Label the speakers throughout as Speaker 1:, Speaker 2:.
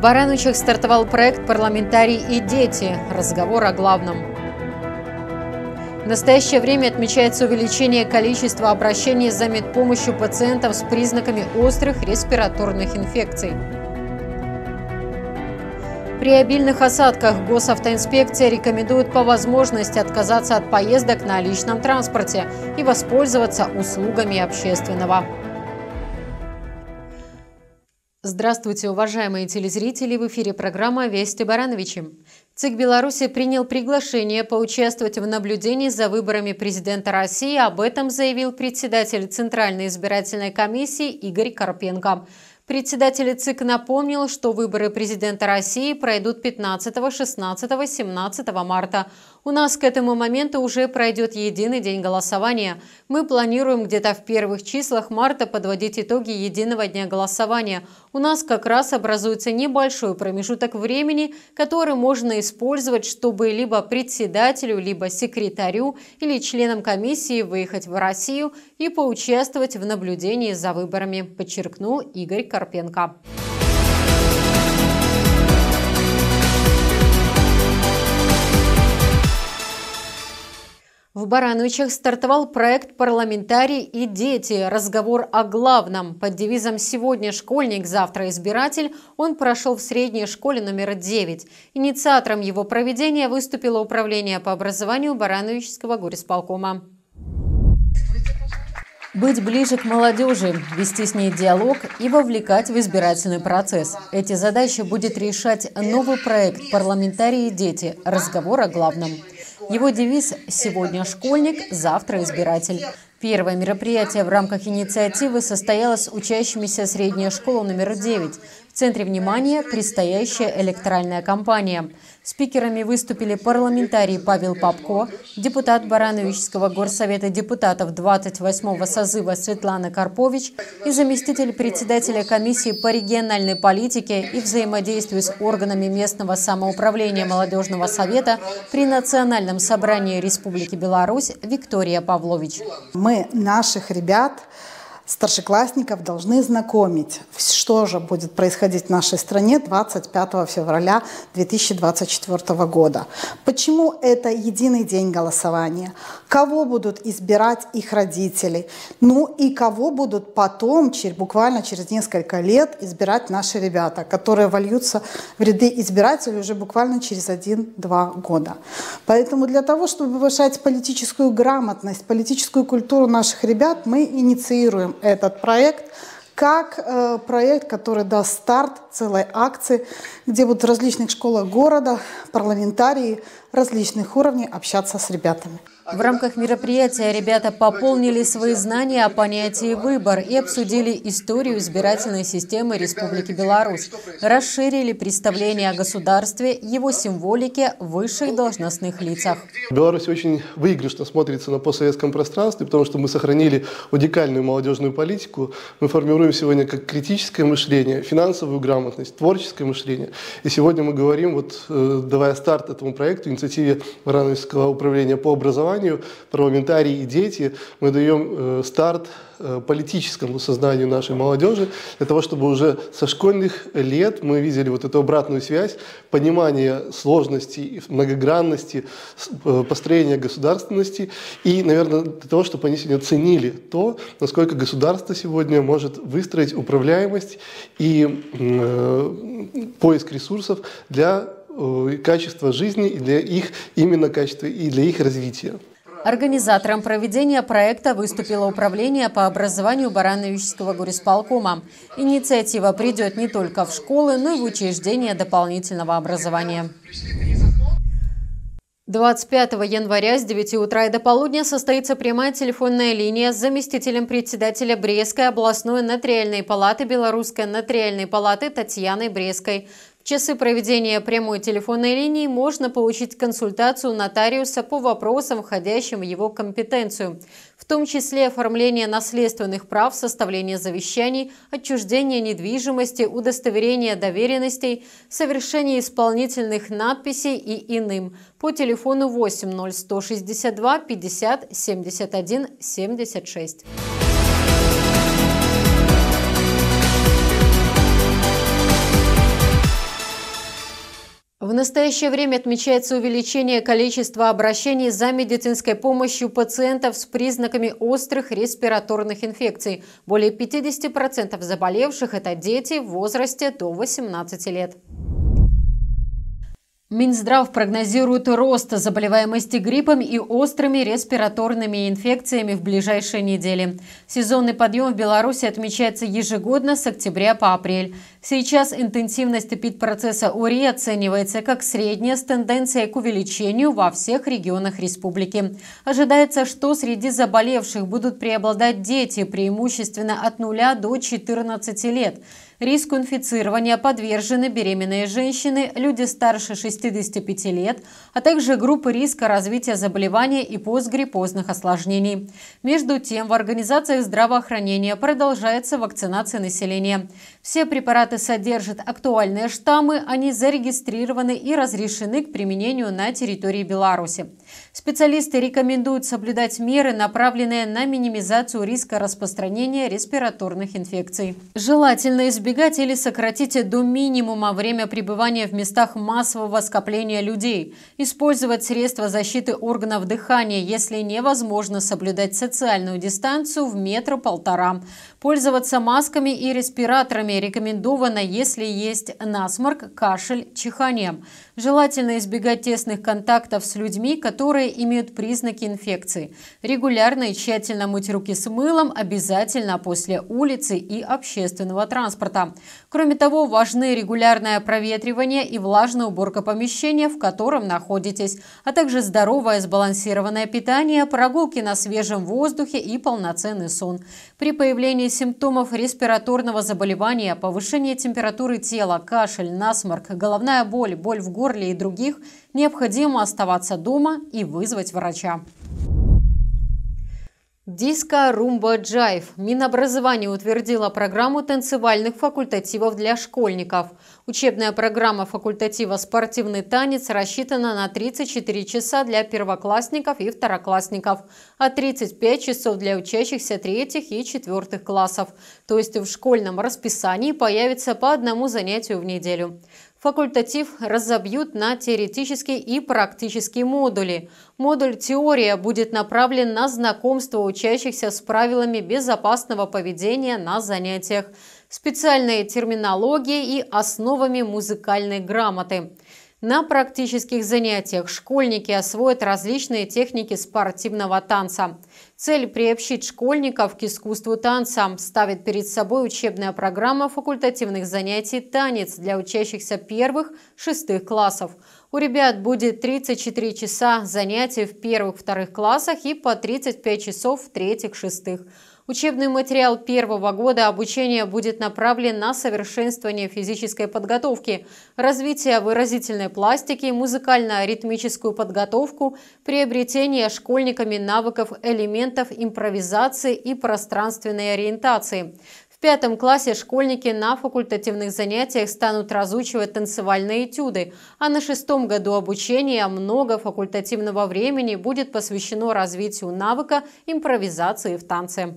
Speaker 1: В Баранучах стартовал проект «Парламентарий и дети. Разговор о главном». В настоящее время отмечается увеличение количества обращений за медпомощью пациентов с признаками острых респираторных инфекций. При обильных осадках госавтоинспекция рекомендует по возможности отказаться от поездок на личном транспорте и воспользоваться услугами общественного Здравствуйте, уважаемые телезрители! В эфире программа «Вести Барановичем». ЦИК Беларуси принял приглашение поучаствовать в наблюдении за выборами президента России. Об этом заявил председатель Центральной избирательной комиссии Игорь Карпенко. Председатель ЦИК напомнил, что выборы президента России пройдут 15, 16, 17 марта. У нас к этому моменту уже пройдет единый день голосования. Мы планируем где-то в первых числах марта подводить итоги единого дня голосования. У нас как раз образуется небольшой промежуток времени, который можно использовать, чтобы либо председателю, либо секретарю или членам комиссии выехать в Россию и поучаствовать в наблюдении за выборами, подчеркнул Игорь Карпенко. Барановичах стартовал проект «Парламентарий и дети. Разговор о главном». Под девизом «Сегодня школьник, завтра избиратель» он прошел в средней школе номер 9. Инициатором его проведения выступило Управление по образованию Барановичского горисполкома. Быть ближе к молодежи, вести с ней диалог и вовлекать в избирательный процесс. Эти задачи будет решать новый проект «Парламентарии и дети. Разговор о главном». Его девиз «Сегодня школьник, завтра избиратель». Первое мероприятие в рамках инициативы состоялось учащимися средней школы номер 9 центре внимания предстоящая электоральная кампания. Спикерами выступили парламентарий Павел Папко, депутат Барановичского горсовета депутатов 28-го созыва Светлана Карпович и заместитель председателя комиссии по региональной политике и взаимодействию с органами местного самоуправления молодежного совета при Национальном собрании Республики Беларусь Виктория Павлович. Мы наших ребят старшеклассников должны знакомить, что же будет происходить в нашей стране 25 февраля 2024 года. Почему это единый день голосования? Кого будут избирать их родители? Ну и кого будут потом, буквально через несколько лет, избирать наши ребята, которые вольются в ряды избирателей уже буквально через 1-2 года. Поэтому для того, чтобы повышать политическую грамотность, политическую культуру наших ребят, мы инициируем этот проект как э, проект, который даст старт целой акции, где будут в различных школах города, парламентарии различных уровней общаться с ребятами. В рамках мероприятия ребята пополнили свои знания о понятии «выбор» и обсудили историю избирательной системы Республики Беларусь, расширили представление о государстве, его символике, высших должностных лицах. Беларусь очень выигрышно смотрится на постсоветском пространстве, потому что мы сохранили уникальную молодежную политику. Мы формируем сегодня как критическое мышление, финансовую грамотность, творческое мышление. И сегодня мы говорим, вот э, давая старт этому проекту, инициативе Варановского управления по образованию, образованию, парламентарии и дети, мы даем э, старт э, политическому сознанию нашей молодежи, для того, чтобы уже со школьных лет мы видели вот эту обратную связь, понимание сложности, многогранности, э, построения государственности и, наверное, для того, чтобы они сегодня ценили то, насколько государство сегодня может выстроить управляемость и э, поиск ресурсов для качества жизни и для их именно качества и для их развития. Организатором проведения проекта выступило Управление по образованию Барановического горисполкома. Инициатива придет не только в школы, но и в учреждения дополнительного образования. 25 января с 9 утра и до полудня состоится прямая телефонная линия с заместителем председателя Брестской областной нотариальной палаты Белорусской нотариальной палаты Татьяной Брестской. В часы проведения прямой телефонной линии можно получить консультацию нотариуса по вопросам, входящим в его компетенцию, в том числе оформление наследственных прав, составление завещаний, отчуждение недвижимости, удостоверение доверенностей, совершение исполнительных надписей и иным по телефону 8 0162 50 71 76. В настоящее время отмечается увеличение количества обращений за медицинской помощью пациентов с признаками острых респираторных инфекций. Более 50% заболевших – это дети в возрасте до 18 лет. Минздрав прогнозирует рост заболеваемости гриппом и острыми респираторными инфекциями в ближайшие недели. Сезонный подъем в Беларуси отмечается ежегодно с октября по апрель. Сейчас интенсивность эпидпроцесса УРИ оценивается как средняя с тенденцией к увеличению во всех регионах республики. Ожидается, что среди заболевших будут преобладать дети преимущественно от 0 до 14 лет. Риску инфицирования подвержены беременные женщины, люди старше 65 лет, а также группы риска развития заболевания и постгриппозных осложнений. Между тем, в организациях здравоохранения продолжается вакцинация населения. Все препараты препараты содержат актуальные штаммы, они зарегистрированы и разрешены к применению на территории Беларуси. Специалисты рекомендуют соблюдать меры, направленные на минимизацию риска распространения респираторных инфекций. Желательно избегать или сократить до минимума время пребывания в местах массового скопления людей, использовать средства защиты органов дыхания, если невозможно соблюдать социальную дистанцию в метр-полтора, пользоваться масками и респираторами, рекомендовано рекомендовано, если есть насморк, кашель, чихание. Желательно избегать тесных контактов с людьми, которые имеют признаки инфекции. Регулярно и тщательно мыть руки с мылом, обязательно после улицы и общественного транспорта. Кроме того, важны регулярное проветривание и влажная уборка помещения, в котором находитесь, а также здоровое сбалансированное питание, прогулки на свежем воздухе и полноценный сон. При появлении симптомов респираторного заболевания, повышение температуры тела, кашель, насморк, головная боль, боль в горле, Орли и других, необходимо оставаться дома и вызвать врача. Диско, румба, джайв. Минобразование утвердило программу танцевальных факультативов для школьников. Учебная программа факультатива «Спортивный танец» рассчитана на 34 часа для первоклассников и второклассников, а 35 часов для учащихся третьих и четвертых классов. То есть в школьном расписании появится по одному занятию в неделю. Факультатив разобьют на теоретические и практические модули. Модуль «Теория» будет направлен на знакомство учащихся с правилами безопасного поведения на занятиях, специальной терминологией и основами музыкальной грамоты – на практических занятиях школьники освоят различные техники спортивного танца. Цель – приобщить школьников к искусству танца. Ставит перед собой учебная программа факультативных занятий «Танец» для учащихся первых, шестых классов. У ребят будет 34 часа занятий в первых-вторых классах и по 35 часов в третьих-шестых Учебный материал первого года обучения будет направлен на совершенствование физической подготовки, развитие выразительной пластики, музыкально-ритмическую подготовку, приобретение школьниками навыков элементов импровизации и пространственной ориентации пятом классе школьники на факультативных занятиях станут разучивать танцевальные этюды, а на шестом году обучения много факультативного времени будет посвящено развитию навыка импровизации в танце.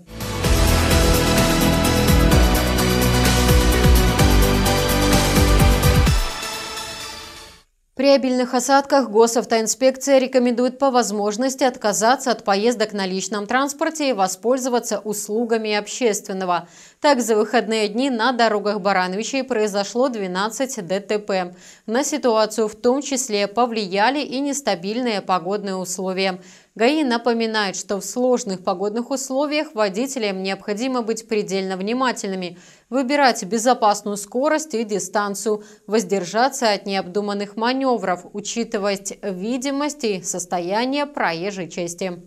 Speaker 1: При обильных осадках госавтоинспекция рекомендует по возможности отказаться от поездок на личном транспорте и воспользоваться услугами общественного. Так, за выходные дни на дорогах Барановичей произошло 12 ДТП. На ситуацию в том числе повлияли и нестабильные погодные условия. ГАИ напоминает, что в сложных погодных условиях водителям необходимо быть предельно внимательными, выбирать безопасную скорость и дистанцию, воздержаться от необдуманных маневров, учитывать видимость и состояние проезжей части.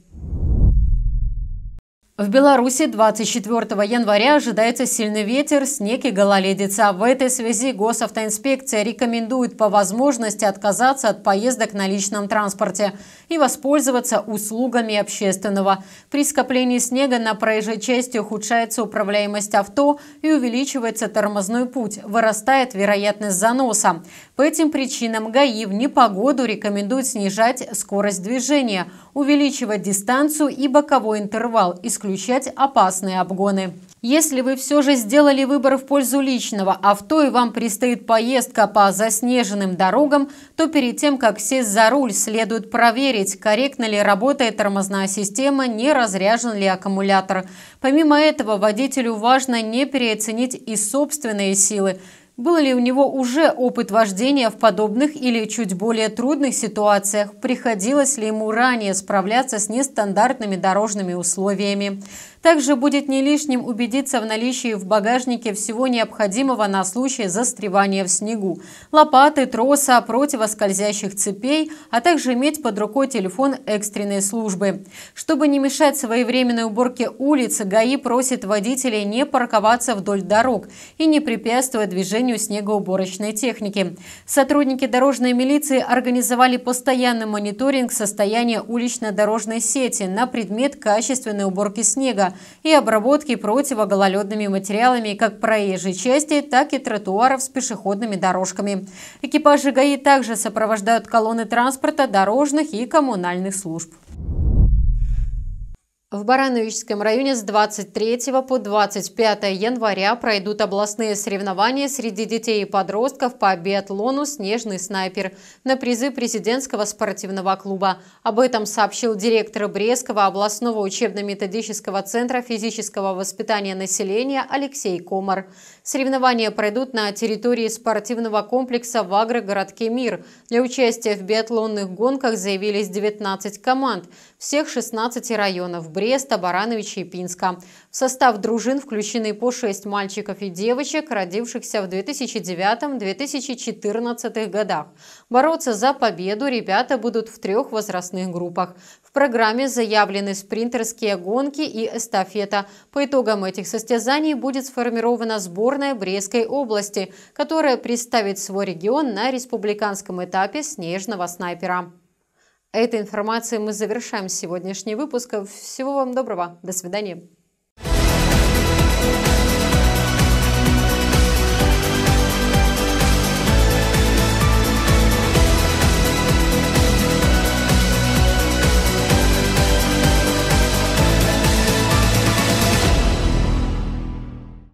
Speaker 1: В Беларуси 24 января ожидается сильный ветер, снег и гололедица. В этой связи госавтоинспекция рекомендует по возможности отказаться от поездок на личном транспорте и воспользоваться услугами общественного. При скоплении снега на проезжей части ухудшается управляемость авто и увеличивается тормозной путь, вырастает вероятность заноса. По этим причинам ГАИ в непогоду рекомендует снижать скорость движения, увеличивать дистанцию и боковой интервал, исключая исключать опасные обгоны. Если вы все же сделали выбор в пользу личного авто и вам предстоит поездка по заснеженным дорогам, то перед тем, как сесть за руль, следует проверить, корректно ли работает тормозная система, не разряжен ли аккумулятор. Помимо этого, водителю важно не переоценить и собственные силы. Был ли у него уже опыт вождения в подобных или чуть более трудных ситуациях? Приходилось ли ему ранее справляться с нестандартными дорожными условиями? Также будет не лишним убедиться в наличии в багажнике всего необходимого на случай застревания в снегу. Лопаты, троса, противоскользящих цепей, а также иметь под рукой телефон экстренной службы. Чтобы не мешать своевременной уборке улиц, ГАИ просит водителей не парковаться вдоль дорог и не препятствовать движению снегоуборочной техники. Сотрудники дорожной милиции организовали постоянный мониторинг состояния улично-дорожной сети на предмет качественной уборки снега, и обработки противогололедными материалами как проезжей части, так и тротуаров с пешеходными дорожками. Экипажи ГАИ также сопровождают колонны транспорта, дорожных и коммунальных служб. В Барановичском районе с 23 по 25 января пройдут областные соревнования среди детей и подростков по биатлону «Снежный снайпер» на призы президентского спортивного клуба. Об этом сообщил директор Брестского областного учебно-методического центра физического воспитания населения Алексей Комар. Соревнования пройдут на территории спортивного комплекса в агрогородке «Мир». Для участия в биатлонных гонках заявились 19 команд – всех 16 районов Бреста, Барановича и Пинска. В состав дружин включены по 6 мальчиков и девочек, родившихся в 2009-2014 годах. Бороться за победу ребята будут в трех возрастных группах. В программе заявлены спринтерские гонки и эстафета. По итогам этих состязаний будет сформирована сборная Брестской области, которая представит свой регион на республиканском этапе снежного снайпера. Этой информацией мы завершаем сегодняшний выпуск. Всего вам доброго. До свидания.